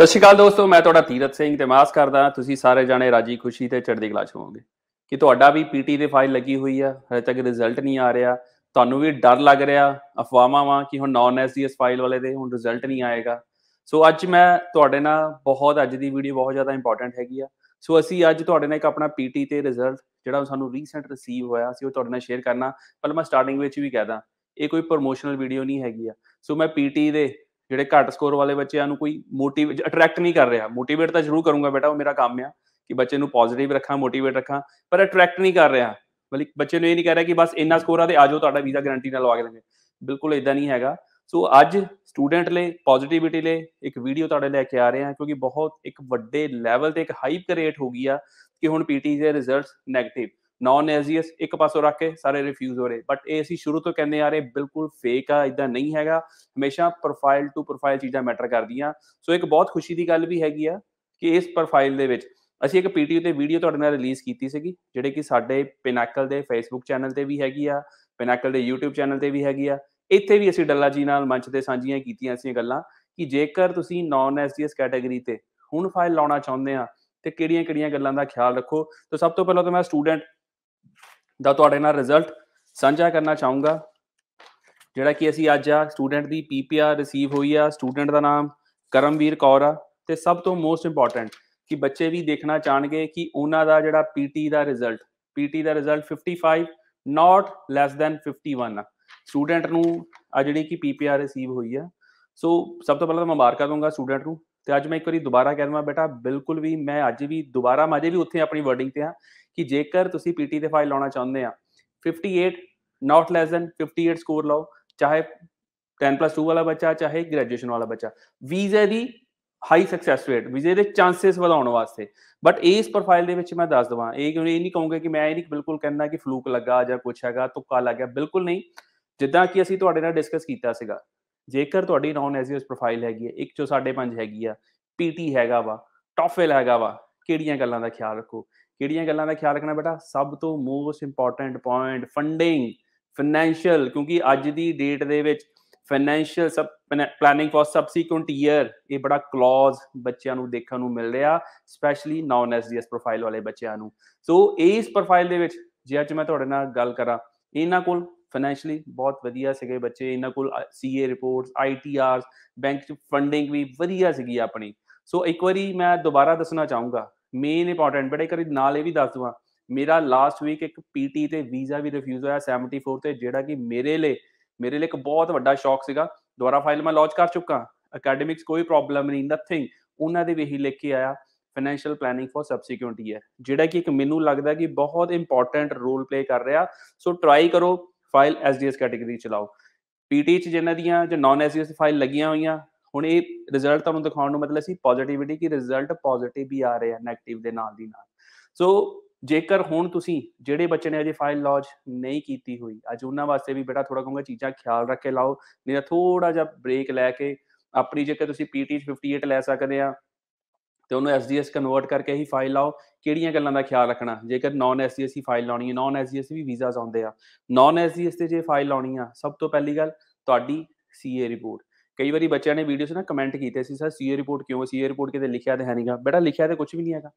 ਸਤਿ ਸ਼੍ਰੀ ਅਕਾਲ ਦੋਸਤੋ ਮੈਂ ਤੁਹਾਡਾ ਤੀਰਤ ਸਿੰਘ ਤੇ ਮਾਸ ਕਰਦਾ ਤੁਸੀਂ ਸਾਰੇ ਜਾਣੇ ਰਾਜੀ ਖੁਸ਼ੀ ਤੇ ਚੜ੍ਹਦੀ ਕਲਾ ਚ ਹੋਵੋਗੇ ਕਿ ਤੁਹਾਡਾ ਵੀ ਪੀਟੀ ਦੇ ਫਾਈਲ ਲੱਗੀ ਹੋਈ ਆ ਹਜੇ ਤੱਕ ਰਿਜ਼ਲਟ ਨਹੀਂ ਆ ਰਿਹਾ ਤੁਹਾਨੂੰ ਵੀ ਡਰ ਲੱਗ ਰਿਹਾ ਅਫਵਾਹਾਂ ਵਾਂ ਕਿ ਹੁਣ ਨਾਨ ਐਸਡੀਐਸ ਫਾਈਲ ਵਾਲੇ ਦੇ ਹੁਣ ਰਿਜ਼ਲਟ ਨਹੀਂ ਆਏਗਾ ਸੋ ਅੱਜ ਮੈਂ ਤੁਹਾਡੇ ਨਾਲ ਬਹੁਤ ਅੱਜ ਦੀ ਵੀਡੀਓ ਬਹੁਤ ਜ਼ਿਆਦਾ ਇੰਪੋਰਟੈਂਟ ਹੈਗੀ ਆ ਸੋ ਅਸੀਂ ਅੱਜ ਤੁਹਾਡੇ ਨਾਲ ਇੱਕ ਆਪਣਾ ਪੀਟੀ ਤੇ ਰਿਜ਼ਲਟ ਜਿਹੜਾ ਸਾਨੂੰ ਰੀਸੈਂਟ ਰਿਸੀਵ ਹੋਇਆ ਸੀ ਉਹ ਤੁਹਾਡੇ ਨਾਲ ਸ਼ੇਅਰ ਕਰਨਾ ਪਰ ਮੈਂ ਸਟਾਰਟਿੰਗ ਵਿੱਚ ਵੀ ਕਹਿਦਾ ਇਹ ਕੋਈ ਪ੍ਰੋਮੋਸ਼ਨਲ ਵੀਡੀਓ ਨਹੀਂ ਹੈਗੀ ਆ ਸੋ ਮੈਂ ਪੀਟੀ ਦੇ ਜਿਹੜੇ ਘੱਟ ਸਕੋਰ ਵਾਲੇ ਬੱਚਿਆਂ ਨੂੰ ਕੋਈ ਮੋਟੀਵੇਟ ਅਟਰੈਕਟ ਨਹੀਂ ਕਰ ਰਿਹਾ ਮੋਟੀਵੇਟ ਤਾਂ ਜ਼ਰੂਰ ਕਰੂੰਗਾ ਬੇਟਾ ਉਹ ਮੇਰਾ ਕੰਮ ਆ ਕਿ ਬੱਚੇ ਨੂੰ ਪੋਜ਼ਿਟਿਵ ਰੱਖਾਂ ਮੋਟੀਵੇਟ ਰੱਖਾਂ ਪਰ ਅਟਰੈਕਟ ਨਹੀਂ ਕਰ ਰਿਹਾ ਮਤਲਬ ਬੱਚੇ ਨੂੰ ਇਹ ਨਹੀਂ ਕਹਿ ਰਿਹਾ ਕਿ ਬਸ ਇੰਨਾ ਸਕੋਰ ਆ ਤੇ ਆਜੋ ਤੁਹਾਡਾ ਵੀਜ਼ਾ ਗਾਰੰਟੀ ਨਾਲ ਲਵਾ ਦੇ ਦੇਣਗੇ ਬਿਲਕੁਲ ਇਦਾਂ ਨਹੀਂ ਹੈਗਾ ਸੋ ਅੱਜ ਸਟੂਡੈਂਟ ਲਈ ਪੋਜ਼ਿਟਿਵਿਟੀ ਲਈ ਇੱਕ ਵੀਡੀਓ ਤੁਹਾਡੇ ਲੈ ਕੇ ਆ ਰਹੇ ਹਾਂ ਕਿਉਂਕਿ ਬਹੁਤ ਇੱਕ ਵੱਡੇ ਲੈਵਲ ਤੇ ਇੱਕ ਹਾਈਪ ਕ੍ਰੀਏਟ ਹੋ ਗਈ ਆ ਕਿ ਹੁਣ ਪੀਟੀ ਦੇ ਰਿਜ਼ਲਟਸ ਨੈਗੇਟਿਵ ਨਾਨ ਐਜ਼ੀਅਸ ਇੱਕ ਪਾਸੋਂ ਰੱਖ ਕੇ ਸਾਰੇ ਰਿਫਿਊਜ਼ ਹੋ ਰਹੇ ਬਟ ਇਹ ਅਸੀਂ ਸ਼ੁਰੂ ਤੋਂ ਕਹਿੰਦੇ ਆ ਰਹੇ ਬਿਲਕੁਲ ਫੇਕ ਆ ਇਦਾਂ ਨਹੀਂ ਹੈਗਾ ਹਮੇਸ਼ਾ ਪ੍ਰੋਫਾਈਲ ਟੂ ਪ੍ਰੋਫਾਈਲ ਚੀਜ਼ਾਂ ਮੈਟਰ ਕਰਦੀਆਂ ਸੋ ਇੱਕ ਬਹੁਤ ਖੁਸ਼ੀ ਦੀ ਗੱਲ ਵੀ ਹੈਗੀ ਆ ਕਿ ਇਸ ਪ੍ਰੋਫਾਈਲ ਦੇ ਵਿੱਚ ਅਸੀਂ ਇੱਕ ਪੀਟੀਯੂ ਤੇ ਵੀਡੀਓ ਤੁਹਾਡੇ ਨਾਲ ਰਿਲੀਜ਼ ਕੀਤੀ ਸੀਗੀ ਜਿਹੜੇ ਕਿ ਸਾਡੇ ਪਿਨਾਕਲ ਦੇ ਫੇਸਬੁੱਕ ਚੈਨਲ ਤੇ ਵੀ ਹੈਗੀ ਆ ਪਿਨਾਕਲ ਦੇ YouTube ਚੈਨਲ ਤੇ ਵੀ ਹੈਗੀ ਆ ਇੱਥੇ ਵੀ ਅਸੀਂ ਡੱਲਾ ਜੀ ਨਾਲ ਮੰਚ ਤੇ ਸਾਂਝੀਆਂ ਕੀਤੀਆਂ ਸੀ ਗੱਲਾਂ ਕਿ ਜੇਕਰ ਤੁਸੀਂ ਨਾਨ ਐਸਡੀਐਸ ਕੈਟਾਗਰੀ ਤੇ ਹੁਣ ਫਾਈਲ ਲਾਉਣਾ ਚਾਹੁੰਦੇ ਆ ਤੇ ਕਿਹੜੀਆਂ-ਕਿਹੜੀਆਂ ਗੱਲਾਂ ਦਾ ਖਿਆਲ ਰੱਖੋ ਤਾਂ ਸਭ ਤੋਂ ਪਹਿਲਾਂ ਤਾਂ ਮੈਂ ਸਟੂਡੈਂਟ ਦਾ ਤੁਹਾਡੇ ਨਾਲ ਰਿਜ਼ਲਟ ਸਾਂਝਾ ਕਰਨਾ ਚਾਹੂੰਗਾ ਜਿਹੜਾ ਕਿ ਅਸੀਂ ਅੱਜ ਆ ਸਟੂਡੈਂਟ ਦੀ ਪੀਪੀਆਰ ਰਿਸੀਵ ਹੋਈ ਆ ਸਟੂਡੈਂਟ ਦਾ ਨਾਮ ਕਰਮਵੀਰ ਕੌਰ ਆ ਤੇ ਸਭ ਤੋਂ ਮੋਸਟ ਇੰਪੋਰਟੈਂਟ ਕਿ ਬੱਚੇ ਵੀ ਦੇਖਣਾ ਚਾਹਣਗੇ ਕਿ ਉਹਨਾਂ ਦਾ ਜਿਹੜਾ ਪੀਟੀ ਦਾ ਰਿਜ਼ਲਟ ਪੀਟੀ ਦਾ ਰਿਜ਼ਲਟ 55 ਨਾਟ ਲੈਸ ਦੈਨ 51 ਆ ਸਟੂਡੈਂਟ ਨੂੰ ਆ ਜਿਹੜੀ ਕਿ ਪੀਪੀਆਰ ਰਿਸੀਵ ਹੋਈ ਆ ਸੋ ਸਭ ਤੋਂ ਪਹਿਲਾਂ ਤਾਂ ਮੁਬਾਰਕਾਂ ਦੂੰਗਾ ਸਟੂਡੈਂਟ ਨੂੰ ਤੇ ਅੱਜ ਮੈਂ ਇੱਕ ਵਾਰੀ ਦੁਬਾਰਾ ਕਹਿ ਦਵਾਂ ਬੇਟਾ ਬਿਲਕੁਲ ਵੀ ਮੈਂ ਅੱਜ ਵੀ ਦੁਬਾਰਾ ਮਾਜੇ ਵੀ ਉੱਥੇ ਆਪਣੀ ਵਰਡਿੰਗ ਤੇ ਆ ਕਿ ਜੇਕਰ ਤੁਸੀਂ ਪੀਟੀ ਦੇ ਫਾਈਲ ਲਾਉਣਾ ਚਾਹੁੰਦੇ ਆ 58 ਨਾਟ ਲੈਸ ਦੈਨ 58 ਸਕੋਰ ਲਾਓ ਚਾਹੇ 10+2 ਵਾਲਾ ਬੱਚਾ ਚਾਹੇ ਗ੍ਰੈਜੂਏਸ਼ਨ ਵਾਲਾ ਬੱਚਾ ਵੀਜ਼ੇ ਦੀ ਹਾਈ ਸਕਸੈਸ ਰੇਟ ਵੀਜ਼ੇ ਦੇ ਚਾਂਸਸ ਵਧਾਉਣ ਵਾਸਤੇ ਬਟ ਇਸ ਪ੍ਰੋਫਾਈਲ ਦੇ ਵਿੱਚ ਮੈਂ ਦੱਸ ਦਵਾਂ ਇਹ ਕਿ ਇਹ ਨਹੀਂ ਕਹੂੰਗਾ ਕਿ ਮੈਂ ਇਹ ਨਹੀਂ ਬਿਲਕੁਲ ਕਹਿੰਦਾ ਕਿ ਫਲੂਕ ਲੱਗਾ ਜਾਂ ਕੁਛ ਹੈਗਾ ਤੁੱਕਾ ਲੱਗਿਆ ਬਿਲਕੁਲ ਨਹੀਂ ਜਿੱਦਾਂ ਕਿ ਅਸੀਂ ਤੁਹਾਡੇ ਨਾਲ ਡਿਸਕਸ ਕੀਤਾ ਸੀਗਾ ਜੇਕਰ ਤੁਹਾਡੀ ਨੌਨ ਐਸਈਓਸ ਪ੍ਰੋਫਾਈਲ ਹੈਗੀ ਹੈ 1 ਚੋਂ 5.5 ਹੈਗੀ ਆ ਪੀਟੀ ਹੈਗਾ ਵਾ ਟੌਫਲ ਹੈਗਾ ਵਾ ਕਿਹੜੀਆਂ ਗੱਲਾਂ ਦਾ ਖਿਆਲ ਰੱਖੋ ਕਿਹੜੀਆਂ ਗੱਲਾਂ ਦਾ ਖਿਆਲ ਰੱਖਣਾ ਬੇਟਾ ਸਭ ਤੋਂ most important point funding financial ਕਿਉਂਕਿ ਅੱਜ ਦੀ ਡੇਟ ਦੇ ਵਿੱਚ financial sub planning for subsequent year ਇਹ ਬੜਾ ਕਲੌਜ਼ ਬੱਚਿਆਂ ਨੂੰ ਦੇਖਣ ਨੂੰ ਮਿਲ ਰਿਹਾ ਸਪੈਸ਼ਲੀ ਨਾਨ ਐਸਡੀਐਸ ਪ੍ਰੋਫਾਈਲ ਵਾਲੇ ਬੱਚਿਆਂ ਨੂੰ ਸੋ ਇਸ ਪ੍ਰੋਫਾਈਲ ਦੇ ਵਿੱਚ ਜੇ ਅੱਜ ਮੈਂ ਤੁਹਾਡੇ ਨਾਲ ਗੱਲ ਕਰਾਂ ਇਹਨਾਂ ਕੋਲ ਫਾਈਨੈਂਸ਼ਲੀ ਬਹੁਤ ਵਧੀਆ ਸੀਗੇ ਬੱਚੇ ਇਹਨਾਂ ਕੋਲ ਸੀਏ ਰਿਪੋਰਟਸ ਆਈਟੀਆਰਸ ਬੈਂਕ ਚ ਫੰਡਿੰਗ ਵੀ ਵਧੀਆ ਸੀਗੀ ਆਪਣੀ ਸੋ ਇੱਕ ਵਾਰੀ ਮੈਂ ਦੁਬਾਰਾ ਦੱਸਣਾ ਚਾਹੂੰਗਾ ਮੇਨ ਇੰਪੋਰਟੈਂਟ ਬੜੇ ਕਰੀ ਨਾਲ ਇਹ ਵੀ ਦੱਸ ਦਵਾਂ ਮੇਰਾ ਲਾਸਟ ਵੀਕ ਇੱਕ ਪੀਟੀ ਤੇ ਵੀਜ਼ਾ ਵੀ ਰਿਫਿਊਜ਼ ਹੋਇਆ 74 ਤੇ ਜਿਹੜਾ ਕਿ ਮੇਰੇ ਲਈ ਮੇਰੇ ਲਈ ਇੱਕ ਬਹੁਤ ਵੱਡਾ ਸ਼ੌਕ ਸੀਗਾ ਦੁਬਾਰਾ ਫਾਈਲ ਮੈਂ ਲਾਂਚ ਕਰ ਚੁੱਕਾ ਅਕੈਡੈਮਿਕਸ ਕੋਈ ਪ੍ਰੋਬਲਮ ਨਹੀਂ ਨਥਿੰਗ ਉਹਨਾਂ ਦੇ ਵੀ ਹੀ ਲਿਖ ਕੇ ਆਇਆ ਫਾਈਨੈਂਸ਼ੀਅਲ ਪਲੈਨਿੰਗ ਫॉर ਸਬਸੀਕੁਐਂਟ ਹੈ ਜਿਹੜਾ ਕਿ ਇੱਕ ਮੈਨੂੰ ਲੱਗਦਾ ਕਿ ਬਹੁਤ ਇੰਪੋਰਟੈਂਟ ਰੋਲ ਪਲੇ ਕਰ ਰਿਹਾ ਸੋ ਟਰਾਈ ਕਰੋ ਫਾਈਲ ਐਸਡੀਐਸ ਕੈਟਾਗਰੀ ਚਲਾਓ ਪੀਟੀ ਚ ਜਿਹਨਾਂ ਦੀਆਂ ਜਾਂ ਨਾਨ ਐਸਡੀਐਸ ਫਾਈਲ ਲੱਗੀਆਂ ਹੋਈਆਂ ਹੁਣ ਇਹ ਰਿਜ਼ਲਟ ਤੁਹਾਨੂੰ ਦਿਖਾਉਣ ਨੂੰ ਮਤਲਬ ਸੀ ਪੋਜ਼ਿਟਿਵਿਟੀ ਕੀ ਰਿਜ਼ਲਟ ਪੋਜ਼ਿਟਿਵ ਹੀ ਆ ਰਹੇ ਆ ਦੇ ਨਾਲ ਦੀ ਨਾਲ ਸੋ ਜੇਕਰ ਹੁਣ ਤੁਸੀਂ ਜਿਹੜੇ ਬੱਚੇ ਨੇ ਅਜੇ ਫਾਈਲ ਲੌਜ ਨਹੀਂ ਕੀਤੀ ਹੋਈ ਅੱਜ ਉਹਨਾਂ ਵਾਸਤੇ ਵੀ ਬੇਟਾ ਥੋੜਾ ਕਹੂੰਗਾ ਚੀਜ਼ਾਂ ਖਿਆਲ ਰੱਖ ਕੇ ਲਾਓ ਨਹੀਂ ਤਾਂ ਥੋੜਾ ਜਿਹਾ ਬ੍ਰੇਕ ਲੈ ਕੇ ਆਪਣੀ ਜੇਕਰ ਤੁਸੀਂ ਪੀਟੀ 58 ਲੈ ਸਕਦੇ ਆ ਤੇ ਉਹਨੂੰ SDS ਕਨਵਰਟ ਕਰਕੇ ਹੀ ਫਾਈਲ ਲਾਓ ਕਿਹੜੀਆਂ ਗੱਲਾਂ ਦਾ ਖਿਆਲ ਰੱਖਣਾ ਜੇਕਰ ਨਾਨ SDS ਹੀ ਫਾਈਲ ਲਾਉਣੀ ਹੈ ਨਾਨ SDS ਵੀ ਵੀਜ਼ਾਸ ਆਉਂਦੇ ਆ ਨਾਨ SDS ਤੇ ਜੇ ਫਾਈਲ ਲਾਉਣੀ ਆ ਸਭ ਤੋਂ ਪਹਿਲੀ ਗੱਲ ਤੁਹਾਡੀ CA ਰਿਪੋਰਟ ਕਈ ਵਾਰੀ ਬੱਚਿਆਂ ਨੇ ਵੀਡੀਓਸ ਨਾ ਕਮੈਂਟ ਕੀਤੇ ਸੀ ਸਰ ਸੀਏ ਰਿਪੋਰਟ ਕਿਉਂ ਸੀਏ ਰਿਪੋਰਟ ਕਿਤੇ ਲਿਖਿਆ ਤੇ ਹੈ ਨਹੀਂਗਾ ਬੇਟਾ ਲਿਖਿਆ ਤੇ ਕੁਝ ਵੀ ਨਹੀਂ ਹੈਗਾ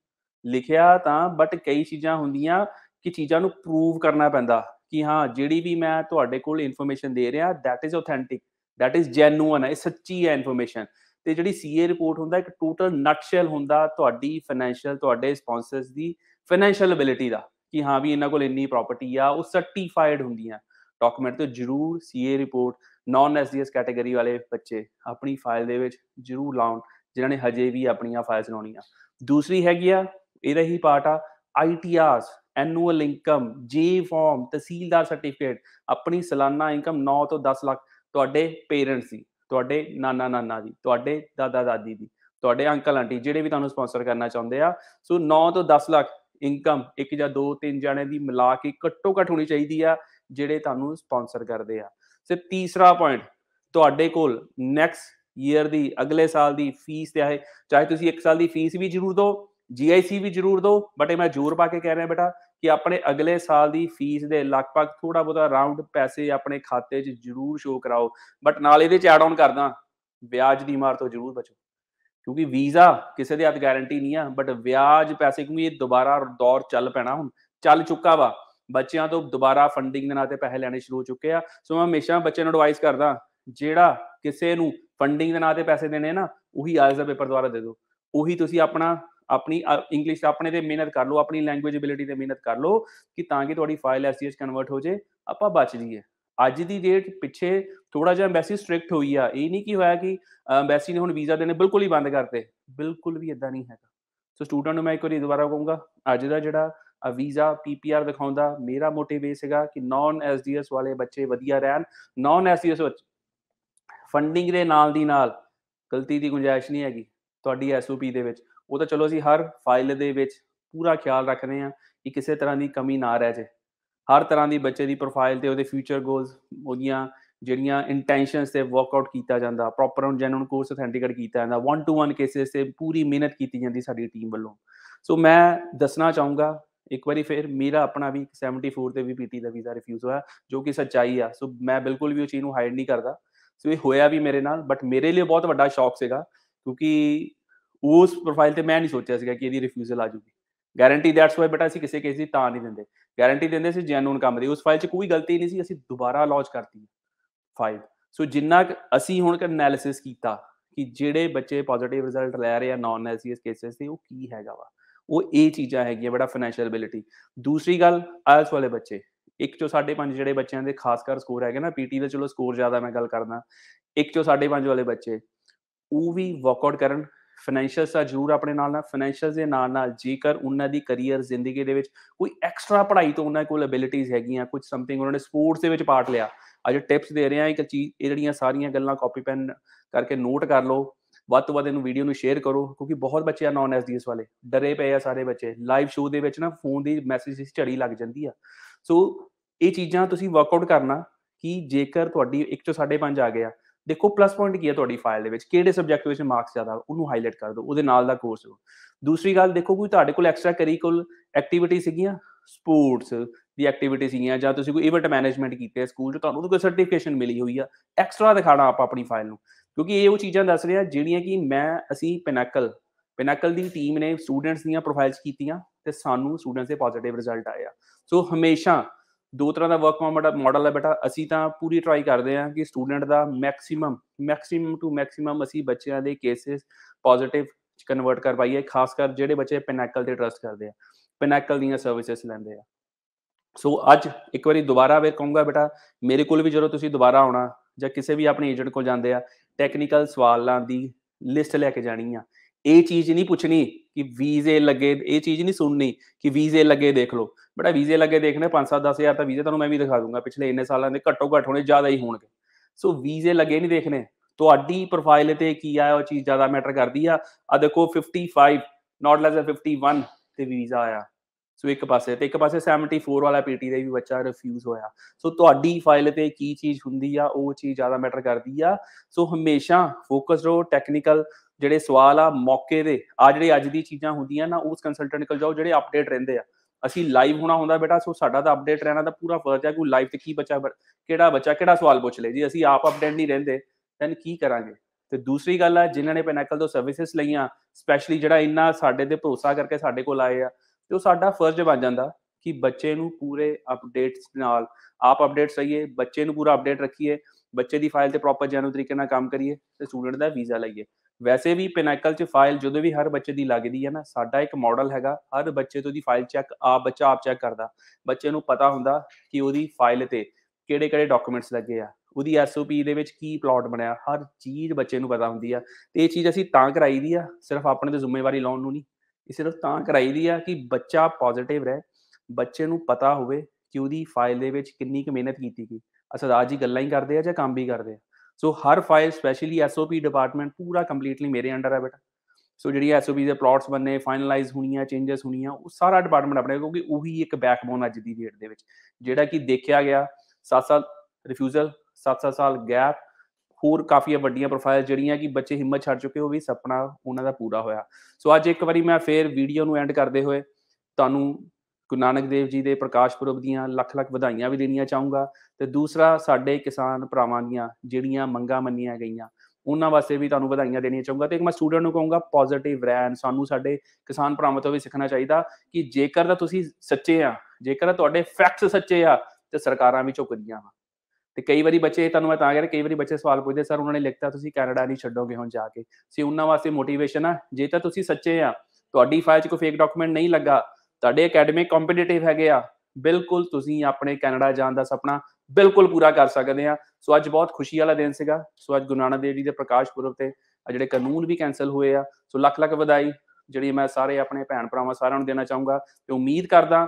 ਲਿਖਿਆ ਤਾਂ ਬਟ ਕਈ ਚੀਜ਼ਾਂ ਹੁੰਦੀਆਂ ਕਿ ਚੀਜ਼ਾਂ ਨੂੰ ਪ੍ਰੂਵ ਕਰਨਾ ਪੈਂਦਾ ਕਿ ਹਾਂ ਜਿਹੜੀ ਵੀ ਮੈਂ ਤੁਹਾਡੇ ਕੋਲ ਇਨਫੋਰਮੇਸ਼ਨ ਦੇ ਰਿਹਾ that is authentic that is genuine ਹੈ ਸੱਚੀ ਹੈ ਇਨਫੋਰਮੇਸ਼ਨ ਤੇ ਜਿਹੜੀ ਸੀਏ ਰਿਪੋਰਟ ਹੁੰਦਾ ਇੱਕ ਟੋਟਲ ਨਟਸ਼ੈਲ ਹੁੰਦਾ ਤੁਹਾਡੀ ਫਾਈਨੈਂਸ਼ੀਅਲ ਤੁਹਾਡੇ ਸਪਾਂਸਰਸ ਦੀ ਫਾਈਨੈਂਸ਼ੀਅਲ ਅਬਿਲਿਟੀ ਦਾ ਕਿ ਹਾਂ ਵੀ ਇਹਨਾਂ ਕੋਲ ਇੰਨੀ ਪ੍ਰਾਪਰਟੀ ਆ ਉਹ ਸਰਟੀਫਾਈਡ ਹੁੰਦੀਆਂ ਡਾਕੂਮੈਂਟ ਤੇ ਜ਼ਰੂਰ CA report non SDS category ਵਾਲੇ ਬੱਚੇ ਆਪਣੀ ਫਾਈਲ ਦੇ ਵਿੱਚ ਜ਼ਰੂਰ ਲਾਉਣ ਜਿਨ੍ਹਾਂ ਨੇ ਹਜੇ ਵੀ ਆਪਣੀਆਂ ਫਾਈਲਸ ਲਾਉਣੀਆਂ ਦੂਸਰੀ ਹੈਗੀ ਆ ਇਹਦਾ ਹੀ ਪਾਰਟ ਆ ਆਈਟੀਆਰਸ ਐਨੂਅਲ ਇਨਕਮ ਜੀ ਫਾਰਮ ਤਹਿਸੀਲਦਾਰ ਸਰਟੀਫਿਕੇਟ ਆਪਣੀ ਸਾਲਾਨਾ ਇਨਕਮ 9 ਤੋਂ 10 ਲੱਖ ਤੁਹਾਡੇ ਪੇਰੈਂਟਸ ਦੀ ਤੁਹਾਡੇ ਨਾਨਾ ਨਾਨਾ ਦੀ ਤੁਹਾਡੇ ਦਾਦਾ ਦਾਦੀ ਦੀ ਤੁਹਾਡੇ ਅੰਕਲ ਆਂਟੀ ਜਿਹੜੇ ਵੀ ਤੁਹਾਨੂੰ ਸਪਾਂਸਰ ਕਰਨਾ ਚਾਹੁੰਦੇ ਆ ਸੋ 9 ਤੋਂ 10 ਲੱਖ ਇਨਕਮ ਇੱਕ ਜਾਂ ਦੋ ਤਿੰਨ ਜਣੇ ਦੀ ਮਿਲਾ ਕੇ ਘੱਟੋ ਘੱਟ ਹੋਣੀ ਚਾਹੀਦੀ ਆ ਜਿਹੜੇ ਤੁਹਾਨੂੰ ਸਪਾਂਸਰ ਕਰਦੇ ਆ ਤੇ ਤੀਸਰਾ ਪੁਆਇੰਟ ਤੁਹਾਡੇ ਕੋਲ ਨੈਕਸਟ ਈਅਰ ਦੀ ਅਗਲੇ ਸਾਲ ਦੀ ਫੀਸ ਤੇ ਆਏ ਚਾਹੇ ਤੁਸੀਂ 1 ਸਾਲ ਦੀ ਫੀਸ ਵੀ ਜ਼ਰੂਰ ਦਿਓ ਜੀਆਈਸੀ ਵੀ ਜ਼ਰੂਰ ਦਿਓ ਬਟ ਇਹ ਮੈਂ ਜ਼ੋਰ ਪਾ ਕੇ ਕਹਿ ਰਿਹਾ ਬੇਟਾ ਕਿ ਆਪਣੇ ਅਗਲੇ ਸਾਲ ਦੀ ਫੀਸ ਦੇ ਲਗਭਗ ਥੋੜਾ ਬਹੁਤਾ ਰਾਉਂਡ ਪੈਸੇ ਆਪਣੇ ਖਾਤੇ 'ਚ ਜ਼ਰੂਰ ਸ਼ੋ ਕਰਾਓ ਬਟ ਨਾਲ ਇਹਦੇ 'ਚ ਐਡ ਆਨ ਕਰਦਾ ਵਿਆਜ ਦੀ ਮਾਰ ਤੋਂ ਜ਼ਰੂਰ ਬਚੋ ਕਿਉਂਕਿ ਵੀਜ਼ਾ ਕਿਸੇ ਦੇ ਹੱਥ ਗਾਰੰਟੀ ਨਹੀਂ ਆ ਬਟ ਵਿਆਜ ਪੈਸੇ ਕਿਉਂਕਿ ਇਹ ਦੁਬਾਰਾ ਦੌਰ ਚੱਲ ਪੈਣਾ ਹੁਣ ਚੱਲ ਚੁੱਕਾ ਵਾ ਬੱਚਿਆਂ ਤੋਂ ਦੁਬਾਰਾ ਫੰਡਿੰਗ ਦੇ ਨਾਂ ਤੇ ਪੈਸੇ ਲੈਣੇ ਸ਼ੁਰੂ ਹੋ ਚੁੱਕੇ ਆ ਸੋ ਮੈਂ ਹਮੇਸ਼ਾ ਬੱਚਿਆਂ ਨੂੰ ਐਡਵਾਈਸ ਕਰਦਾ ਜਿਹੜਾ ਕਿਸੇ ਨੂੰ ਫੰਡਿੰਗ ਦੇ ਨਾਂ ਤੇ ਪੈਸੇ ਦੇਣੇ ਨਾ ਉਹੀ ਆਇਲਸ ਦਾ ਪੇਪਰ ਦੁਆਰਾ ਦੇ ਦਿਓ ਉਹੀ ਤੁਸੀਂ ਆਪਣਾ ਆਪਣੀ ਇੰਗਲਿਸ਼ ਆਪਣੇ ਤੇ ਮਿਹਨਤ ਕਰ ਲਓ ਆਪਣੀ ਲੈਂਗੁਏਜ ਅਬਿਲਿਟੀ ਤੇ ਮਿਹਨਤ ਕਰ ਲਓ ਕਿ ਤਾਂ ਕਿ ਤੁਹਾਡੀ ਫਾਈਲ ਐਸਸੀਐਚ ਕਨਵਰਟ ਹੋ ਜੇ ਆਪਾਂ ਬਚ ਜੀਏ ਅੱਜ ਦੀ ਡੇਟ ਪਿੱਛੇ ਥੋੜਾ ਜਿਹਾ ਐਮਬੈਸੀ ਸਟ੍ਰਿਕਟ ਹੋਈ ਆ ਇਹ ਨਹੀਂ ਕਿ ਹੋਇਆ ਕਿ ਐਮਬੈਸੀ ਨੇ ਹੁਣ ਵੀਜ਼ਾ ਦੇਣੇ ਬਿਲਕੁਲ ਹੀ ਬੰਦ ਕਰਤੇ ਬਿਲਕੁਲ ਵੀ ਇਦਾਂ ਨਹੀਂ ਹੈਗਾ ਸੋ ਸਟੂਡੈਂਟ ਨੂੰ ਮੈਂ ਇੱਕ ਵਾਰੀ ਦੁਬਾਰਾ ਕਹੂੰਗਾ ਅੱਜ ਦਾ ਜਿਹੜਾ ਆ ਵੀਜ਼ਾ ਪੀਪੀਆਰ ਦਿਖਾਉਂਦਾ ਮੇਰਾ ਮੋਟਿਵ ਇਹ ਸੀਗਾ ਕਿ ਨਾਨ ਐਸਡੀਐਸ ਵਾਲੇ ਬੱਚੇ ਵਧੀਆ ਰਹਿਣ ਨਾਨ ਐਸਡੀਐਸ ਵਿੱਚ ਫੰਡਿੰਗ ਦੇ ਨਾਲ ਦੀ ਨਾਲ ਗਲਤੀ ਦੀ ਗੁੰਜਾਇਸ਼ ਨਹੀਂ ਹੈਗੀ ਤੁਹਾਡੀ ਐਸਓਪੀ ਦੇ ਵਿੱਚ ਉਹ ਤਾਂ ਚਲੋ ਅਸੀਂ ਹਰ ਫਾਈਲ ਦੇ ਵਿੱਚ ਪੂਰਾ ਖਿਆਲ ਰੱਖਦੇ ਆ ਕਿ ਕਿਸੇ ਤਰ੍ਹਾਂ ਦੀ ਕਮੀ ਨਾ ਰਹਿ ਜੇ ਹਰ ਤਰ੍ਹਾਂ ਦੀ ਬੱਚੇ ਦੀ ਪ੍ਰੋਫਾਈਲ ਤੇ ਉਹਦੇ ਫਿਊਚਰ ਗੋਲਸ ਉਹਦੀਆਂ ਜਿਹੜੀਆਂ ਇੰਟੈਂਸ਼ਨਸ ਤੇ ਵਰਕਆਊਟ ਕੀਤਾ ਜਾਂਦਾ ਪ੍ਰੋਪਰ ਔਨ ਨੂੰ ਕੋਰਸ ਅਥੈਂਟੀਕੇਟ ਕੀਤਾ ਜਾਂਦਾ 1 ਟੂ 1 ਕੇਸਿਸ ਤੇ ਪੂਰੀ ਮਿਹਨਤ ਕੀਤੀ ਜਾਂਦੀ ਸਾਡੀ ਟੀਮ ਵੱਲੋਂ ਸੋ ਮੈਂ ਦੱਸਣਾ ਚਾਹੂੰਗਾ ਇੱਕ ਵਾਰੀ ਫਿਰ ਮੇਰਾ ਆਪਣਾ ਵੀ 74 ਤੇ ਵੀ ਪੀਟੀ ਦਾ ਵੀਜ਼ਾ ਰਿਫਿਊਜ਼ ਹੋਇਆ ਜੋ ਕਿ ਸੱਚਾਈ ਆ ਸੋ ਮੈਂ ਬਿਲਕੁਲ ਵੀ ਉਹ ਚੀਜ਼ ਨੂੰ ਹਾਈਡ ਨਹੀਂ ਕਰਦਾ ਸੋ ਇਹ ਹੋਇਆ ਵੀ ਮੇਰੇ ਨਾਲ ਬਟ ਮੇਰੇ ਲਈ ਬਹੁਤ ਵੱਡਾ ਸ਼ੌਕ ਸੀਗਾ ਕਿਉਂਕਿ ਉਸ ਪ੍ਰੋਫਾਈਲ ਤੇ ਮੈਂ ਨਹੀਂ ਸੋਚਿਆ ਸੀਗਾ ਕਿ ਇਹਦੀ ਰਿਫਿਊਜ਼ਲ ਆ ਜੂਗੀ ਗਾਰੰਟੀ ਦੈਟਸ ਵਾਈ ਬਟ ਅਸੀਂ ਕਿਸੇ ਕੇਸ ਦੀ ਤਾਂ ਨਹੀਂ ਦਿੰਦੇ ਗਾਰੰਟੀ ਦਿੰਦੇ ਸੀ ਜੈਨੂਨ ਕੰਮ ਦੀ ਉਸ ਫਾਈਲ 'ਚ ਕੋਈ ਗਲਤੀ ਨਹੀਂ ਸੀ ਅਸੀਂ ਦੁਬਾਰਾ ਲਾਂਚ ਕਰਤੀ ਫਾਈਲ ਸੋ ਜਿੰਨਾ ਅਸੀਂ ਹੁਣ ਕ ਐਨਾਲਿਸਿਸ ਕੀਤਾ ਕਿ ਜਿਹੜੇ ਬੱਚੇ ਪੋਜ਼ਿਟਿਵ ਰਿਜ਼ਲਟ ਲੈ ਰਹੇ ਆ ਨਾਨ ਐਲਸੀਐਸ ਕੇਸਸ ਤੇ ਉਹ ਕੀ ਹੈਗਾ ਵਾ ਉਹ ਇਹ ਚੀਜ਼ਾਂ ਹੈਗੀਆਂ ਬੜਾ ਫਾਈਨੈਂਸ਼ੀਅਲ ਅਬਿਲਿਟੀ ਦੂਸਰੀ ਗੱਲ ਆਇਲਸ ਵਾਲੇ ਬੱਚੇ ਇੱਕ ਸਾਡੇ 5.5 ਜਿਹੜੇ ਬੱਚਿਆਂ ਦੇ ਖਾਸ ਕਰ ਸਕੋਰ ਹੈਗੇ ਨਾ ਪੀਟੀ ਦੇ ਚਲੋ ਸਕੋਰ ਜ਼ਿਆਦਾ ਮੈਂ ਗੱਲ ਕਰਦਾ ਇੱਕ ਸਾਡੇ 5.5 ਵਾਲੇ ਬੱਚੇ ਉਹ ਵੀ ਵਾਕਆਊਟ ਕਰਨ ਫਾਈਨੈਂਸ਼ੀਅਲਸ ਆ ਜ਼ਰੂਰ ਆਪਣੇ ਨਾਲ ਨਾਲ ਫਾਈਨੈਂਸ਼ੀਅਲ ਦੇ ਨਾਲ ਨਾਲ ਜੇਕਰ ਉਹਨਾਂ ਦੀ ਕੈਰੀਅਰ ਜ਼ਿੰਦਗੀ ਦੇ ਵਿੱਚ ਕੋਈ ਐਕਸਟਰਾ ਪੜ੍ਹਾਈ ਤੋਂ ਉਹਨਾਂ ਕੋਲ ਅਬਿਲਿਟੀਜ਼ ਹੈਗੀਆਂ ਕੁਝ ਸਮਥਿੰਗ ਉਹਨਾਂ ਨੇ ਸਪੋਰਟਸ ਦੇ ਵਿੱਚ ਪਾਰਟ ਲਿਆ ਅੱਜ ਟਿਪਸ ਦੇ ਰਹੇ ਆ ਇੱਕ ਚੀਜ਼ ਇਹ ਜਿਹੜੀਆਂ ਸਾਰੀਆਂ ਗੱਲਾਂ ਕਾਪੀ ਪੈਨ ਕਰਕੇ ਨੋਟ ਕਰ ਲਓ ਵੱਧ ਤੋਂ ਵੱਧ ਇਹਨੂੰ ਵੀਡੀਓ ਨੂੰ ਸ਼ੇਅਰ ਕਰੋ ਕਿਉਂਕਿ ਬਹੁਤ ਬੱਚੇ ਆ ਨਾਨ ਐਸਡੀਐਸ ਵਾਲੇ ਡਰੇ ਪਏ ਆ ਸਾਰੇ ਬੱਚੇ ਲਾਈਵ ਸ਼ੋਅ ਦੇ ਵਿੱਚ ਨਾ ਫੋਨ ਦੀ ਮੈਸੇਜ ਝੜੀ ਲੱਗ ਜਾਂਦੀ ਆ ਸੋ ਇਹ ਚੀਜ਼ਾਂ ਤੁਸੀਂ ਵਰਕਆਊਟ ਕਰਨਾ ਕਿ ਜੇਕਰ ਤੁਹਾਡੀ 1 ਤੋਂ 5.5 ਆ ਗਿਆ ਦੇਖੋ ਪਲੱਸ ਪੁਆਇੰਟ ਕੀ ਹੈ ਤੁਹਾਡੀ ਫਾਈਲ ਦੇ ਵਿੱਚ ਕਿਹੜੇ ਸਬਜੈਕਟ ਵਿੱਚ ਮਾਰਕਸ ਜ਼ਿਆਦਾ ਉਹਨੂੰ ਹਾਈਲਾਈਟ ਕਰ ਦਿਓ ਉਹਦੇ ਨਾਲ ਦਾ ਕੋਰਸ ਦੂਸਰੀ ਗੱਲ ਦੇਖੋ ਕੋਈ ਤੁਹਾਡੇ ਕੋਲ ਐਕਸਟਰਾ ਕਰਿਕੂਲ ਐਕਟੀਵਿਟੀ ਸੀਗੀਆਂ ਸਪੋਰਟਸ ਦੀ ਐਕਟੀਵਿਟੀ ਸੀਗੀਆਂ ਜਾਂ ਤੁਸੀਂ ਕੋਈ ਇਵੈਂਟ ਮੈਨੇਜਮੈਂਟ ਕੀਤੇ ਹੈ ਸਕੂਲ 'ਚ ਤੁਹਾਨੂੰ ਕੋਈ ਸਰਟੀਫਿਕੇਸ਼ਨ ਮਿਲੀ ਹੋਈ ਆ ਐਕਸਟਰਾ ਦਿਖਾਣਾ ਆਪਾਂ ਆਪਣੀ ਫਾਈਲ ਨੂੰ ਕਿਉਂਕਿ ਇਹ ਉਹ ਚੀਜ਼ਾਂ ਦੱਸ ਰਿਹਾ ਜਿਹੜੀਆਂ ਕਿ ਮੈਂ ਅਸੀਂ ਪਿਨੈਕਲ ਪਿਨੈਕਲ ਦੀ ਟੀਮ ਨੇ ਸਟੂਡੈਂਟਸ ਦੀਆਂ ਪ੍ਰੋਫਾਈਲਸ ਕੀਤੀਆਂ ਤੇ ਸਾਨੂੰ ਸਟੂਡੈਂਟਸ ਦੇ ਪੋਜ਼ਿਟਿਵ ਰਿਜ਼ਲਟ ਆਇਆ ਸੋ ਹਮੇਸ਼ਾ ਦੋ ਤਰ੍ਹਾਂ ਦਾ ਵਰਕ ਫਰਮ ਮਾਡਲ ਹੈ ਬੇਟਾ ਅਸੀਂ ਤਾਂ ਪੂਰੀ ਟਰਾਈ ਕਰਦੇ ਹਾਂ ਕਿ ਸਟੂਡੈਂਟ ਦਾ ਮੈਕਸਿਮਮ ਮੈਕਸਿਮਮ ਟੂ ਮੈਕਸਿਮਮ ਅਸੀਂ ਬੱਚਿਆਂ ਦੇ ਕੇਸਸ ਪੋਜ਼ਿਟਿਵ ਕਨਵਰਟ ਕਰ ਪਾਈਏ ਖਾਸ ਕਰ ਜਿਹੜੇ ਬੱਚੇ ਪੈਨੈਕਲ ਤੇ ਟਰਸਟ ਕਰਦੇ ਆ ਪੈਨੈਕਲ ਦੀਆਂ ਸਰਵਿਸਿਜ਼ ਲੈਂਦੇ ਆ ਸੋ ਅੱਜ ਇੱਕ ਵਾਰੀ ਦੁਬਾਰਾ ਵੇ ਕਹੂੰਗਾ ਬੇਟਾ ਮੇਰੇ ਕੋਲ ਵੀ ਜਦੋਂ ਤੁਸੀਂ ਦੁਬਾਰਾ ਆਉਣਾ ਜਾਂ ਕਿਸੇ ਵੀ ਆਪਣੇ ਏਜੰਟ ਕੋਲ ਜਾਂਦੇ ਆ ਟੈਕਨੀਕਲ ਸਵਾਲਾਂ ਦੀ ਲਿਸਟ ਲੈ ਕੇ ਜਾਣੀ ਆ ਇਹ ਚੀਜ਼ ਨਹੀਂ ਪੁੱਛਣੀ ਕਿ ਵੀਜ਼ੇ ਲੱਗੇ ਇਹ ਚੀਜ਼ ਨਹੀਂ ਸੁਣਨੀ ਕਿ ਵੀਜ਼ੇ ਲੱਗੇ ਦੇਖ ਲਓ ਬੜਾ ਵੀਜ਼ੇ ਲੱਗੇ ਦੇਖਣੇ 5-7-10000 ਤਾਂ ਵੀਜ਼ੇ ਤੁਹਾਨੂੰ ਮੈਂ ਵੀ ਦਿਖਾ ਦੂੰਗਾ ਪਿਛਲੇ ਇੰਨੇ ਸਾਲਾਂ ਦੇ ਘੱਟੋ ਘੱਟ ਹੋਣੇ ਜ਼ਿਆਦਾ ਹੀ ਹੋਣਗੇ ਸੋ ਵੀਜ਼ੇ ਲੱਗੇ ਨਹੀਂ ਦੇਖਨੇ ਤੁਹਾਡੀ ਪ੍ਰੋਫਾਈਲ ਤੇ ਕੀ ਆਇਆ ਉਹ ਚੀਜ਼ ਜ਼ਿਆਦਾ ਮੈਟਰ ਕਰਦੀ ਆ ਆ ਦੇਖੋ 55 ਨਾਟ ਲੈਸ ਦੈਨ 51 ਤੇ ਵੀਜ਼ਾ ਆਇਆ ਸੋ ਇੱਕ ਪਾਸੇ ਤੇ ਇੱਕ ਪਾਸੇ 74 ਵਾਲਾ ਪੀਟੀ ਦਾ ਵੀ ਬੱਚਾ ਰਿਫਿਊਜ਼ ਹੋਇਆ ਸੋ ਤੁਹਾਡੀ ਫਾਈਲ ਤੇ ਕੀ ਚੀਜ਼ ਹੁੰਦੀ ਆ ਉਹ ਚੀਜ਼ ਜ਼ਿਆਦਾ ਮੈਟਰ ਕਰਦੀ ਆ ਸੋ ਹਮੇਸ਼ਾ ਫੋਕਸ ਰੋ ਟੈਕਨੀਕਲ ਜਿਹੜੇ ਸਵਾਲ ਆ ਮੌਕੇ ਦੇ ਆ ਜਿਹੜੇ ਅੱਜ ਦੀ ਚੀਜ਼ਾਂ ਹੁੰਦੀਆਂ ਨਾ ਉਸ ਕੰਸਲਟੈਂਟ ਕੋਲ ਜਾਓ ਜਿਹੜੇ ਅਪਡੇਟ ਰਹਿੰਦੇ ਆ ਅਸੀਂ ਲਾਈਵ ਹੋਣਾ ਹੁੰਦਾ ਬੇਟਾ ਸੋ ਸਾਡਾ ਤਾਂ ਅਪਡੇਟ ਰਹਿਣਾ ਤਾਂ ਪੂਰਾ ਫਰਜ਼ ਹੈ ਕੋਈ ਲਾਈਵ ਤੇ ਕੀ ਬੱਚਾ ਕਿਹੜਾ ਬੱਚਾ ਕਿਹੜਾ ਸਵਾਲ ਪੁੱਛ ਲੇ ਜੀ ਅਸੀਂ ਆਪ ਅਪਡੇਟ ਨਹੀਂ ਰਹਿੰਦੇ ਦੈਨ ਕੀ ਕਰਾਂਗੇ ਤੇ ਦੂਸਰੀ ਗੱਲ ਆ ਜਿਨ੍ਹਾਂ ਨੇ ਪੈਨਕਲ ਤੋਂ ਸਰਵਿਸਿਜ਼ ਲਈਆਂ ਸਪੈਸ਼ਲੀ ਜਿਹੜਾ ਇੰਨਾ ਸਾਡੇ ਤੇ ਭਰੋਸਾ ਕਰਕੇ ਸਾਡੇ ਕੋਲ ਆਏ ਆ ਤੇ ਉਹ ਸਾਡਾ ਫਰਜ਼ ਬਣ ਜਾਂਦਾ ਕਿ ਬੱਚੇ ਨੂੰ ਪੂਰੇ ਅਪਡੇਟਸ ਨਾਲ ਆਪ ਅਪਡੇਟਸ ਰਹੀਏ ਬੱਚੇ ਨੂੰ ਪੂਰਾ ਅਪਡੇਟ ਰੱਖੀਏ ਬੱਚੇ ਦੀ ਫਾਈਲ ਤੇ ਪ੍ਰੋਪਰ ਜਨੂ ਤਰੀਕੇ ਨਾਲ ਕੰਮ ਕਰੀਏ ਤੇ ਸਟੂਡੈਂਟ ਦਾ ਵੀਜ਼ਾ ਲਈਏ ਵੈਸੇ ਵੀ ਪਿਨਾਕਲ 'ਚ ਫਾਈਲ ਜਦੋਂ ਵੀ ਹਰ ਬੱਚੇ ਦੀ ਲੱਗਦੀ ਹੈ ਨਾ ਸਾਡਾ ਇੱਕ ਮਾਡਲ ਹੈਗਾ ਹਰ ਬੱਚੇ ਤੋਂ ਦੀ ਫਾਈਲ ਚੈੱਕ ਆਪ ਬੱਚਾ ਆਪ ਚੈੱਕ ਕਰਦਾ ਬੱਚੇ ਨੂੰ ਪਤਾ ਹੁੰਦਾ ਕਿ ਉਹਦੀ ਫਾਈਲ ਤੇ ਕਿਹੜੇ ਕਿਹੜੇ ਡਾਕੂਮੈਂਟਸ ਲੱਗੇ ਆ ਉਹਦੀ ਐਸਓਪੀ ਦੇ ਵਿੱਚ ਕੀ ਪਲਾਟ ਬਣਿਆ ਹਰ ਚੀਜ਼ ਬੱਚੇ ਨੂੰ ਪਤਾ ਹੁੰਦੀ ਆ ਤੇ ਇਹ ਚੀਜ਼ ਅਸੀਂ ਤਾਂ ਕਰਾਈ ਦੀ ਆ ਸਿਰਫ ਆਪਣੇ ਤੇ ਜ਼ਿੰਮੇਵਾਰੀ ਲਾਉਣ ਨੂੰ ਨਹੀਂ ਇਹ ਸਿਰਫ ਤਾਂ ਕਰਾਈ ਦੀ ਆ ਕਿ ਬੱਚਾ ਪੋਜ਼ਿਟਿਵ ਰਹੇ ਬੱਚੇ ਨੂੰ ਪਤਾ ਹੋਵੇ ਕਿ ਉਹਦੀ ਫਾਈਲ ਦੇ ਵਿੱਚ ਕਿੰਨੀ ਕੁ ਮਿਹਨਤ ਕੀਤੀ ਗਈ ਅੱਜ ਜੀ ਗੱਲਾਂ ਹੀ ਕਰਦੇ ਆ ਜਾਂ ਕੰਮ ਵੀ ਕਰਦੇ ਆ ਸੋ ਹਰ ਫਾਈਲ ਸਪੈਸ਼ਲੀ ਐਸਓਪੀ ਡਿਪਾਰਟਮੈਂਟ ਪੂਰਾ ਕੰਪਲੀਟਲੀ ਮੇਰੇ ਅੰਡਰ ਹੈ ਬੇਟਾ ਸੋ ਜਿਹੜੀ ਐਸਓਪੀ ਦੇ ਪਲਾਟਸ ਬੰਨੇ ਫਾਈਨਲਾਈਜ਼ ਹੋਣੀਆਂ ਚੇਂਜਸ ਹੋਣੀਆਂ ਉਹ ਸਾਰਾ ਡਿਪਾਰਟਮੈਂਟ ਆਪਣੇ ਕਿਉਂਕਿ ਉਹੀ ਇੱਕ ਬੈਕਬੋਨ ਅੱਜ ਦੀ ਡੇਟ ਦੇ ਵਿੱਚ ਜਿਹੜਾ ਕਿ ਦੇਖਿਆ ਗਿਆ 7 ਸਾਲ ਰਿਫਿਊਜ਼ਲ ਸਾਲ ਗੈਪ ਹੋਰ ਕਾਫੀ ਵੱਡੀਆਂ ਪ੍ਰੋਫਾਈਲ ਜਿਹੜੀਆਂ ਕਿ ਬੱਚੇ ਹਿੰਮਤ ਛੱਡ ਚੁੱਕੇ ਉਹ ਵੀ ਸੁਪਨਾ ਉਹਨਾਂ ਦਾ ਪੂਰਾ ਹੋਇਆ ਸੋ ਅੱਜ ਇੱਕ ਵਾਰੀ ਮੈਂ ਫੇਰ ਵੀਡੀਓ ਨੂੰ ਐਂਡ ਕਰਦੇ ਹੋਏ ਤੁਹਾਨੂੰ ਗੁਰੂ ਨਾਨਕ ਦੇਵ ਜੀ ਦੇ ਪ੍ਰਕਾਸ਼ ਪੁਰਬ ਦੀਆਂ ਲੱਖ ਲੱਖ ਵਧਾਈਆਂ ਵੀ ਦੇਣੀਆਂ ਚਾਹੂੰਗਾ ਤੇ ਦੂਸਰਾ ਸਾਡੇ ਕਿਸਾਨ ਭਰਾਵਾਂ ਦੀਆਂ ਜਿਹੜੀਆਂ ਮੰਗਾਂ ਮੰਨੀਆਂ ਗਈਆਂ ਉਹਨਾਂ ਵਾਸਤੇ ਵੀ ਤੁਹਾਨੂੰ ਵਧਾਈਆਂ ਦੇਣੀਆਂ ਚਾਹੂੰਗਾ ਤੇ ਇੱਕ ਮੈਂ ਸਟੂਡੈਂਟ ਨੂੰ ਕਹੂੰਗਾ ਪੋਜ਼ਿਟਿਵ ਰਹਿਣ ਸਾਨੂੰ ਸਾਡੇ ਕਿਸਾਨ ਭਰਾਵਾਂ ਤੋਂ ਵੀ ਸਿੱਖਣਾ ਚਾਹੀਦਾ ਕਿ ਜੇਕਰ ਤਾਂ ਤੁਸੀਂ ਸੱਚੇ ਆ ਜੇਕਰ ਤੁਹਾਡੇ ਫੈਕਟਸ ਸੱਚੇ ਆ ਤੇ ਸਰਕਾਰਾਂ ਵੀ ਝੁਕਦੀਆਂ ਆ ਤੇ ਕਈ ਵਾਰੀ ਬੱਚੇ ਤੁਹਾਨੂੰ ਮੈਂ ਤਾਂ ਕਹਿੰਦਾ ਕਈ ਵਾਰੀ ਬੱਚੇ ਸਵਾਲ ਪੁੱਛਦੇ ਸਰ ਉਹਨਾਂ ਨੇ ਲਿਖਤਾ ਤੁਸੀਂ ਕੈਨੇਡਾ ਨਹੀਂ ਛੱਡੋਗੇ ਹੁਣ ਜਾ ਕੇ ਸੀ ਉਹਨਾਂ ਵਾਸਤੇ ਮੋਟੀਵੇਸ਼ਨ ਆ ਜੇ ਤਾਂ ਤੁਸੀਂ ਸੱਚੇ ਆ ਤੁਹਾਡੀ ਫਾਈਲ 'ਚ ਕੋਈ ਫੇਕ ਡਾਕੂਮੈਂਟ ਨਹੀਂ ਲੱਗਾ ਤੁਹਾਡੇ ਅਕੈਡਮਿਕ ਕੰਪੀਟੀਟਿਵ ਹੈਗੇ ਆ ਬਿਲਕੁਲ ਤੁਸੀਂ ਆਪਣੇ ਕੈਨੇਡਾ ਜਾਣ ਦਾ ਸੁਪਨਾ ਬਿਲਕੁਲ ਪੂਰਾ ਕਰ ਸਕਦੇ ਆ ਸੋ ਅੱਜ ਬਹੁਤ ਖੁਸ਼ੀ ਵਾਲਾ ਦਿਨ ਸੀਗਾ ਸੋ ਅੱਜ ਗੁਨਾਣਾ ਦੇਵ ਜੀ ਦੇ ਪ੍ਰਕਾਸ਼ ਪੁਰਬ ਤੇ ਜਿਹੜੇ ਕਾਨੂੰਨ ਵੀ ਕੈਨਸਲ ਹੋਏ ਆ ਸੋ ਲੱਖ ਲੱਖ ਵਧਾਈ ਜਿਹੜੀ ਮੈਂ ਸਾਰੇ ਆਪਣੇ ਭੈਣ ਭਰਾਵਾਂ ਸਾਰਿਆਂ ਨੂੰ ਦੇਣਾ ਚਾਹੂੰਗਾ ਤੇ ਉਮੀਦ ਕਰਦਾ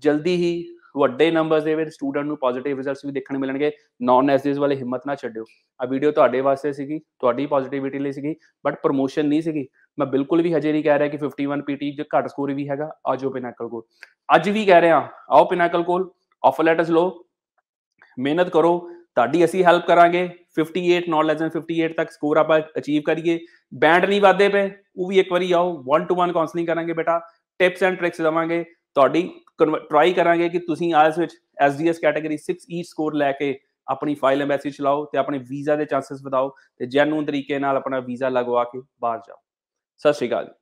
ਜਲਦੀ ਹੀ ਵੱਡੇ ਨੰਬਰਸ ਦੇ ਵਿੱਚ ਸਟੂਡੈਂਟ ਨੂੰ ਪੋਜ਼ਿਟਿਵ ਰਿਜ਼ਲਟਸ ਵੀ ਦੇਖਣ ਮਿਲਣਗੇ ਨਾਨ ਐਸਐਸ ਵਾਲੇ ਹਿੰਮਤ ਨਾ ਛੱਡਿਓ ਆ ਵੀਡੀਓ ਤੁਹਾਡੇ ਵਾਸਤੇ ਸੀਗੀ ਤੁਹਾਡੀ ਪੋਜ਼ਿਟਿਵਿਟੀ ਲਈ ਸੀਗੀ ਬਟ ਪ੍ਰੋਮੋਸ਼ਨ ਨਹੀਂ ਸੀਗੀ ਮੈਂ ਬਿਲਕੁਲ ਵੀ ਹਜੇ ਨਹੀਂ ਕਹਿ ਰਿਹਾ ਕਿ 51 ਪੀਟੀ ਜੇ ਘੱਟ ਸਕੋਰ ਵੀ ਹੈਗਾ ਆਜੋ ਪਿਨਾਕਲ ਕੋਲ ਅੱਜ ਵੀ ਕਹਿ ਰਿਹਾ ਆਓ ਪਿਨਾਕਲ ਕੋਲ ਆਫਰ ਲੈਟਸ ਲੋ ਮਿਹਨਤ ਕਰੋ ਤੁਹਾਡੀ ਅਸੀਂ ਹੈਲਪ ਕਰਾਂਗੇ 58 ਨਾਟ ਲੈਸ ਦੈਨ 58 ਤੱਕ ਸਕੋਰ ਆਪਾਂ ਅਚੀਵ ਕਰੀਏ ਬੈਂਡ ਨਹੀਂ ਵਾਦੇ ਪਏ ਉਹ ਵੀ ਇੱਕ ਵਾਰੀ ਆਓ 1 ਟੂ 1 ਕਾਉਂਸਲਿੰਗ ਕਰਾਂਗੇ ਬੇਟਾ ਟਿਪਸ ਐਂਡ ਟ੍ਰਿਕਸ ਦਵਾਂਗੇ ਤੁਹਾਡੀ ਟਰਾਈ ਕਰਾਂਗੇ ਕਿ ਤੁਸੀਂ ਆਇਲਸ ਵਿੱਚ ਐਸਡੀਐਸ ਕੈਟਾਗਰੀ 6 ਈ ਸਕੋਰ ਲੈ ਕੇ ਆਪਣੀ ਫਾਈਲ ਐਮਬੈਸੀ ਚਲਾਓ ਤੇ ਆਪਣੇ ਵੀਜ਼ਾ ਦੇ ਚਾਂਸਸ ਵਧਾਓ ਤੇ ਜੈਨੂਨ ਤਰੀਕੇ ਨਾਲ ਆਪਣਾ ਵੀਜ਼ਾ ਲਗਵਾ ਕੇ ਬਾਹਰ ਜਾਓ ਸਤਿ ਸ਼੍ਰੀ ਅਕਾਲ